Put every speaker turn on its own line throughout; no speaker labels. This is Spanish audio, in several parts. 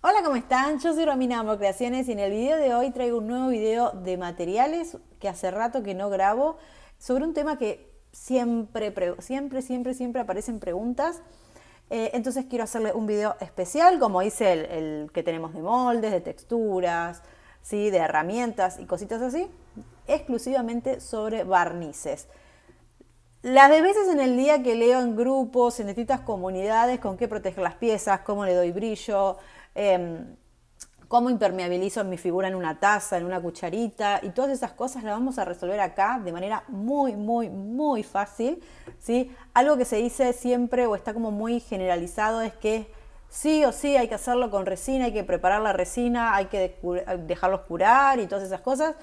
Hola, ¿cómo están? Yo soy Romina Amor Creaciones y en el video de hoy traigo un nuevo video de materiales que hace rato que no grabo sobre un tema que siempre, siempre, siempre, siempre aparecen preguntas. Eh, entonces quiero hacerle un video especial, como hice el, que tenemos de moldes, de texturas, ¿sí? de herramientas y cositas así, exclusivamente sobre barnices. Las de veces en el día que leo en grupos, en distintas comunidades, con qué proteger las piezas, cómo le doy brillo, Em, cómo impermeabilizo mi figura en una taza, en una cucharita y todas esas cosas las vamos a resolver acá de manera muy, muy, muy fácil. ¿sí? Algo que se dice siempre o está como muy generalizado es que sí o sí hay que hacerlo con resina, hay que preparar la resina, hay que dejarlos curar y todas esas cosas.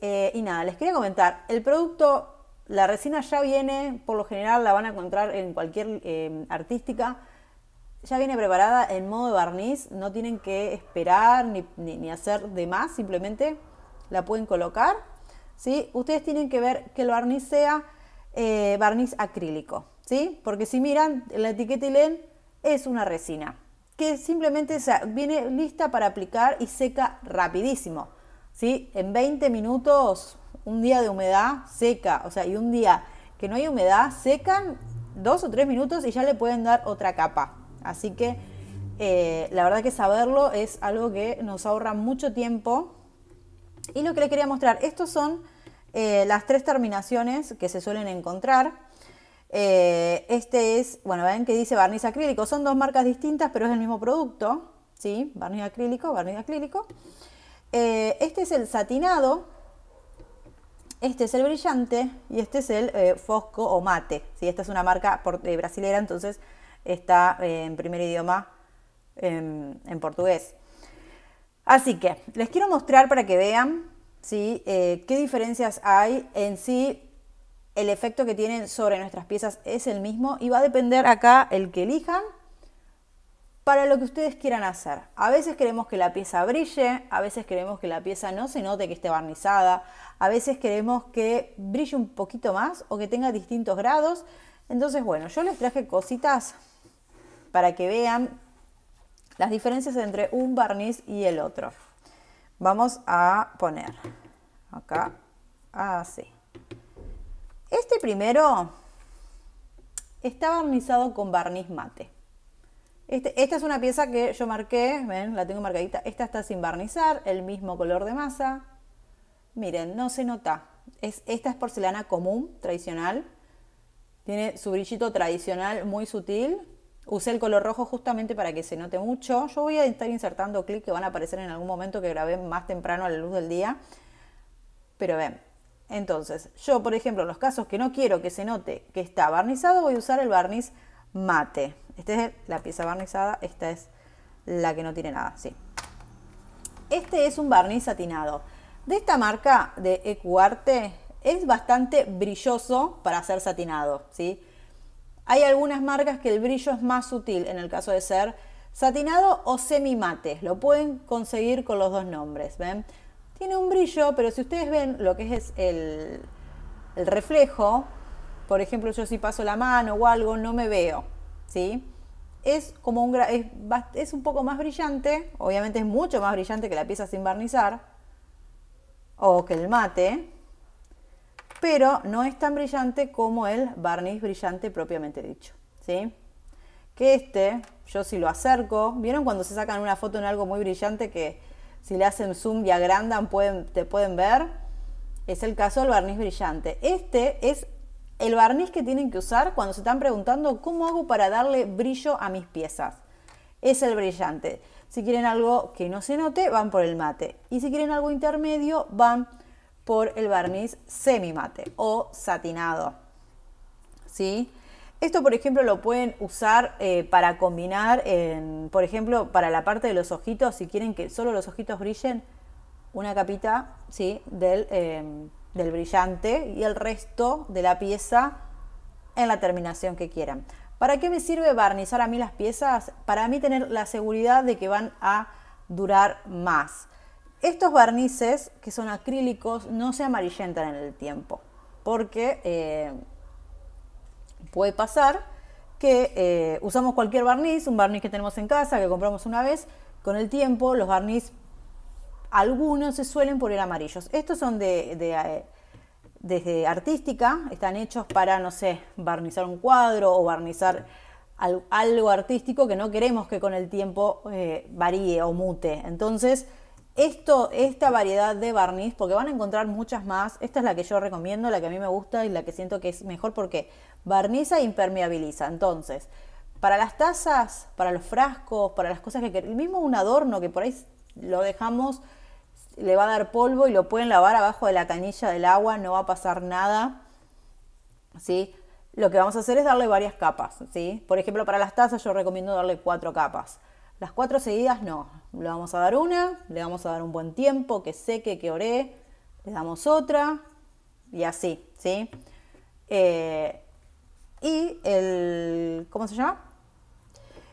Eh, y nada, les quería comentar, el producto, la resina ya viene, por lo general la van a encontrar en cualquier em, artística ya viene preparada en modo de barniz, no tienen que esperar ni, hacer de más, simplemente la pueden colocar. ¿sí? Ustedes tienen que ver que el barniz sea eh, barniz acrílico, ¿sí? porque si miran la etiqueta y leen, es una resina que simplemente viene lista para aplicar y seca rapidísimo. ¿sí? En 20 minutos, un día de humedad seca, o sea, y un día que no hay humedad, secan dos o tres minutos y ya le pueden dar otra capa. Así que eh, la verdad que saberlo es algo que nos ahorra mucho tiempo. Y lo que le quería mostrar, estos son eh, las tres terminaciones que se suelen encontrar. Eh, este es, bueno, ven que dice barniz acrílico, son dos marcas distintas, pero es el mismo producto, ¿sí? Barniz acrílico, barniz acrílico. este es el satinado, este es el brillante y este es el fosco o mate. ¿sí? Esta es una marca por, brasilera, entonces está eh, en primer idioma em, en, portugués. Así que les quiero mostrar para que vean eh, qué diferencias hay en si El efecto que tienen sobre nuestras piezas es el mismo y va a depender acá el que elijan para lo que ustedes quieran hacer. A veces queremos que la pieza brille, a veces queremos que la pieza no se note que esté barnizada, a veces queremos que brille un poquito más o que tenga distintos grados. Entonces, bueno, yo les traje cositas para que vean las diferencias entre un barniz y el otro. Vamos a poner acá así. Este primero está barnizado con barniz mate. Este, esta es una pieza que yo marqué, ven, la tengo marcadita. Esta está sin barnizar, el mismo color de masa. Miren, no se nota. esta es porcelana común, tradicional. Tiene su brillito tradicional muy sutil, Usé el color rojo justamente para que se note mucho. Yo voy a estar insertando clics que van a aparecer en algún momento que grabé más temprano a la luz del día. Pero ven, entonces yo por ejemplo en los casos que no quiero que se note que está barnizado voy a usar el barniz mate. Esta es la pieza barnizada, esta es la que no tiene nada, sí. Este es un barniz satinado. De esta marca de Ecuarte es bastante brilloso para ser satinado, ¿sí? Hay algunas marcas que el brillo es más sutil en el caso de ser satinado o semi mate. Lo pueden conseguir con los dos nombres. Tiene un brillo, pero si ustedes ven lo que es el, reflejo, por ejemplo, yo si paso la mano o algo, no me veo. Es, como un, es un poco más brillante, obviamente es mucho más brillante que la pieza sin barnizar o que el mate, pero no es tan brillante como el barniz brillante propiamente dicho. ¿sí? Que este, yo si lo acerco, ¿vieron cuando se sacan una foto en algo muy brillante que si le hacen zoom y agrandan pueden, te pueden ver? Es el caso del barniz brillante. Este es el barniz que tienen que usar cuando se están preguntando cómo hago para darle brillo a mis piezas. Es el brillante. Si quieren algo que no se note, van por el mate. Y si quieren algo intermedio, van por el barniz semi-mate o satinado. Esto, por ejemplo, lo pueden usar eh, para combinar, por ejemplo, para la parte de los ojitos, si quieren que solo los ojitos brillen, una capita ¿sí? Em, del brillante y el resto de la pieza en la terminación que quieran. ¿Para qué me sirve barnizar a mí las piezas? Para mí tener la seguridad de que van a durar más. Estos barnices, que son acrílicos, no se amarillentan en el tiempo, porque eh, puede pasar que eh, usamos cualquier barniz, un barniz que tenemos en casa, que compramos una vez, con el tiempo los barniz, algunos se suelen poner amarillos. Estos son de, eh, desde artística, están hechos para, no sé, barnizar un cuadro o barnizar algo artístico que no queremos que con el tiempo varíe o mute. Entonces, esto, esta variedad de barniz, porque van a encontrar muchas más. Esta es la que yo recomiendo, la que a mí me gusta y la que siento que es mejor porque barniza e impermeabiliza. Entonces, para las tazas, para los frascos, para las cosas que el mismo un adorno que por ahí lo dejamos, le va a dar polvo y lo pueden lavar abajo de la canilla del agua, no va a pasar nada. ¿Sí? Lo que vamos a hacer es darle varias capas, ¿sí? Por ejemplo, para las tazas yo recomiendo darle cuatro capas. Las cuatro seguidas no. Le vamos a dar una, le vamos a dar un buen tiempo, que seque, que ore, le damos otra y así, ¿sí? Eh, y el, ¿cómo se llama?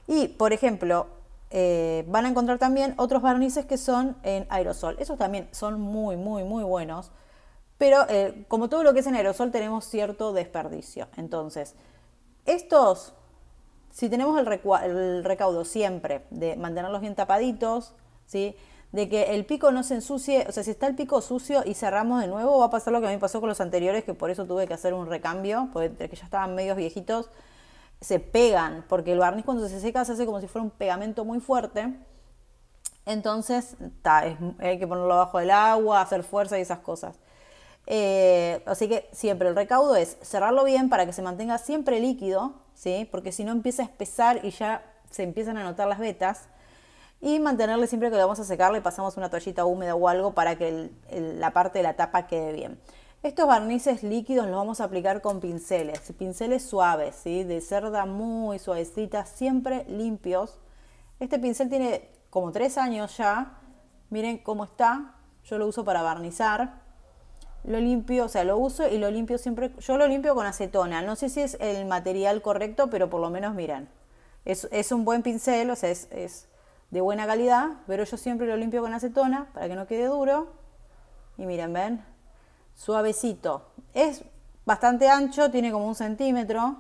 Y, por ejemplo, eh, van a encontrar también otros barnices que son en aerosol. Esos también son muy, muy, muy buenos. Pero eh, como todo lo que es en aerosol tenemos cierto desperdicio. Entonces, estos si tenemos el, el, recaudo siempre de mantenerlos bien tapaditos, ¿sí? de que el pico no se ensucie, o sea, si está el pico sucio y cerramos de nuevo, va a pasar lo que a mí pasó con los anteriores, que por eso tuve que hacer un recambio, porque que ya estaban medios viejitos, se pegan, porque el barniz cuando se seca se hace como si fuera un pegamento muy fuerte. Entonces, hay que ponerlo bajo del agua, hacer fuerza y esas cosas. Eh, así que siempre el recaudo es cerrarlo bien para que se mantenga siempre líquido, ¿sí? porque si no empieza a espesar y ya se empiezan a notar las vetas. Y mantenerle siempre que lo vamos a secar, le pasamos una toallita húmeda o algo para que la parte de la tapa quede bien. Estos barnices líquidos los vamos a aplicar con pinceles, pinceles suaves, de cerda muy suavecita, siempre limpios. Este pincel tiene como tres años ya, miren cómo está, yo lo uso para barnizar lo limpio, o sea, lo uso y lo limpio siempre, yo lo limpio con acetona, no sé si es el material correcto, pero por lo menos miran, es, es un buen pincel, o sea, es, de buena calidad, pero yo siempre lo limpio con acetona para que no quede duro, y miren, ven, suavecito, es bastante ancho, tiene como un centímetro,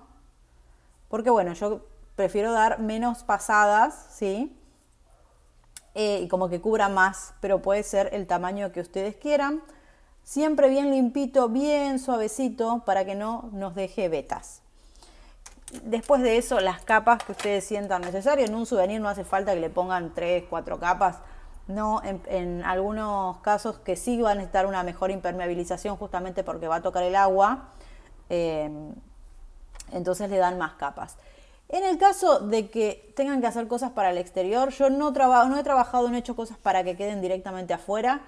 porque bueno, yo prefiero dar menos pasadas, ¿sí? Eh, y como que cubra más, pero puede ser el tamaño que ustedes quieran. Siempre bien limpito, bien suavecito para que no nos deje vetas. Después de eso, las capas que ustedes sientan necesarias. En un souvenir no hace falta que le pongan tres, cuatro capas. No, en, algunos casos que sí van a necesitar una mejor impermeabilización justamente porque va a tocar el agua. Eh, entonces le dan más capas. En el caso de que tengan que hacer cosas para el exterior, yo no, no he trabajado, no he hecho cosas para que queden directamente afuera.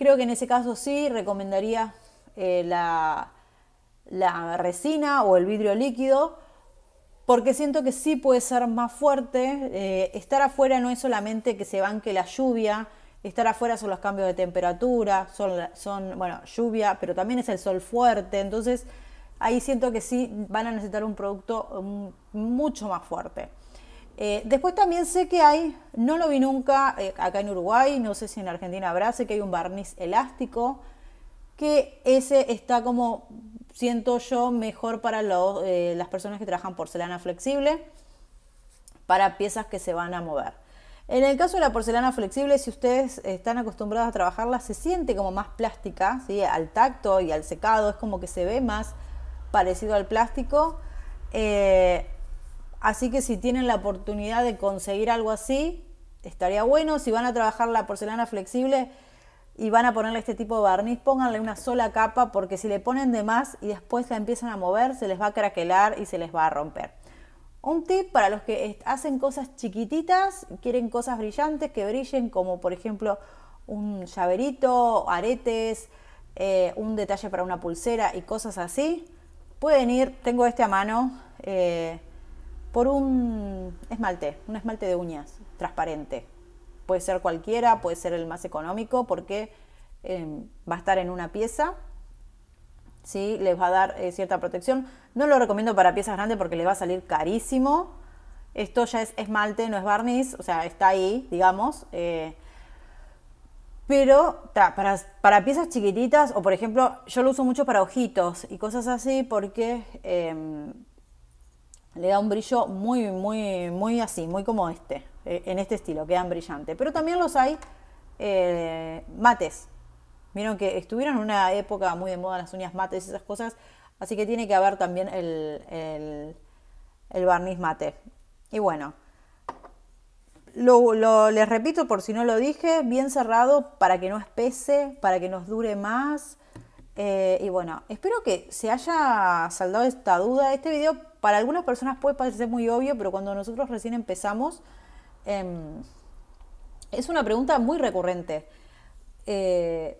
Creo que en ese caso sí recomendaría eh, la, resina o el vidrio líquido porque siento que sí puede ser más fuerte. Eh, estar afuera no es solamente que se banque la lluvia, estar afuera son los cambios de temperatura, son, son, bueno, lluvia, pero también es el sol fuerte, entonces ahí siento que sí van a necesitar un producto mm, mucho más fuerte. Eh, después también sé que hay, no lo vi nunca eh, acá en Uruguay, no sé si en Argentina habrá, sé que hay un barniz elástico, que ese está como, siento yo, mejor para eh, las personas que trabajan porcelana flexible, para piezas que se van a mover. En el caso de la porcelana flexible, si ustedes están acostumbrados a trabajarla, se siente como más plástica, ¿sí? al tacto y al secado, es como que se ve más parecido al plástico. Así que si tienen la oportunidad de conseguir algo así, estaría bueno. Si van a trabajar la porcelana flexible y van a ponerle este tipo de barniz, pónganle una sola capa porque si le ponen de más y después la empiezan a mover, se les va a craquelar y se les va a romper. Un tip para los que hacen cosas chiquititas, quieren cosas brillantes que brillen, como por ejemplo un llaverito, aretes, eh, un detalle para una pulsera y cosas así, pueden ir, tengo este a mano, eh, por un esmalte, un esmalte de uñas transparente. Puede ser cualquiera, puede ser el más económico porque eh, va a estar en una pieza, ¿sí? les va a dar eh, cierta protección. No lo recomiendo para piezas grandes porque les va a salir carísimo. Esto ya es esmalte, no es barniz, o sea, está ahí, digamos. Eh. pero para, para, piezas chiquititas, o por ejemplo, yo lo uso mucho para ojitos y cosas así porque le da un brillo muy, muy, muy así, muy como este, eh, en este estilo, quedan brillantes. Pero también los hay eh, mates. Vieron que estuvieron en una época muy de moda las uñas mates y esas cosas, así que tiene que haber también el, barniz mate. Y bueno, lo, les repito por si no lo dije, bien cerrado para que no espese, para que nos dure más eh, y bueno, espero que se haya saldado esta duda. Este video para algunas personas puede parecer muy obvio, pero cuando nosotros recién empezamos, em, es una pregunta muy recurrente. Eh,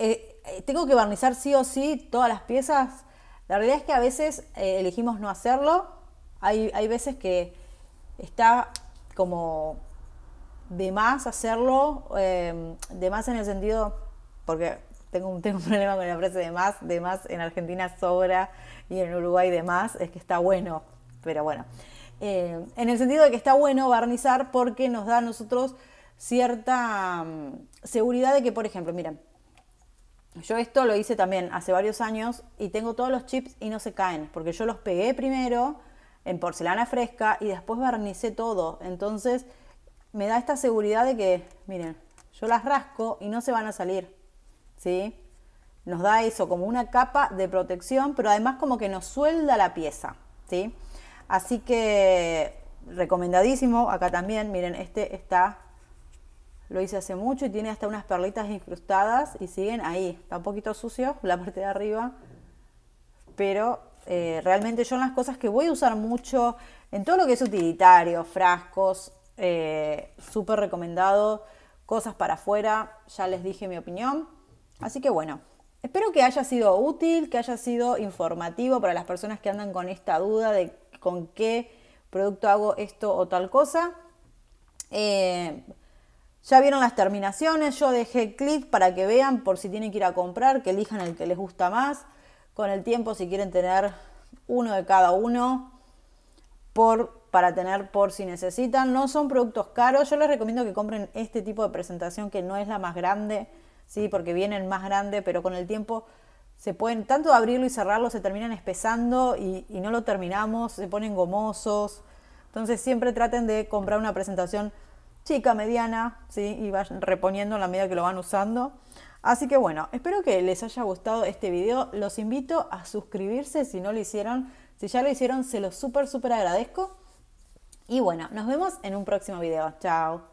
eh, ¿Tengo que barnizar sí o sí todas las piezas? La realidad es que a veces elegimos no hacerlo. Hay, hay veces que está como de más hacerlo, em, de más en el sentido, porque tengo, un problema con la frase de más, de más en Argentina sobra y en Uruguay de más, es que está bueno, pero bueno. Eh, en el sentido de que está bueno barnizar porque nos da a nosotros cierta mm, seguridad de que, por ejemplo, miren, yo esto lo hice también hace varios años y tengo todos los chips y no se caen, porque yo los pegué primero en porcelana fresca y después barnicé todo. Entonces me da esta seguridad de que, miren, yo las rasco y no se van a salir. ¿sí? Nos da eso como una capa de protección, pero además como que nos suelda la pieza, Así que recomendadísimo, acá también, miren, este está, lo hice hace mucho y tiene hasta unas perlitas incrustadas y siguen ahí, está un poquito sucio la parte de arriba, pero eh, realmente son las cosas que voy a usar mucho, en todo lo que es utilitario, frascos, eh, súper recomendado, cosas para afuera, ya les dije mi opinión. Así que bueno, espero que haya sido útil, que haya sido informativo para las personas que andan con esta duda de con qué producto hago esto o tal cosa. Eh, ya vieron las terminaciones, yo dejé clic para que vean por si tienen que ir a comprar, que elijan el que les gusta más. Con el tiempo, si quieren tener uno de cada uno, para tener por si necesitan. No son productos caros, yo les recomiendo que compren este tipo de presentación que no es la más grande ¿sí? porque vienen más grandes, pero con el tiempo se pueden, tanto abrirlo y cerrarlo, se terminan espesando y, no lo terminamos, se ponen gomosos. Entonces siempre traten de comprar una presentación chica, mediana, y vayan reponiendo a la medida que lo van usando. Así que bueno, espero que les haya gustado este video. Los invito a suscribirse si no lo hicieron. Si ya lo hicieron, se los súper, súper agradezco. Y bueno, nos vemos en un próximo video. Chao.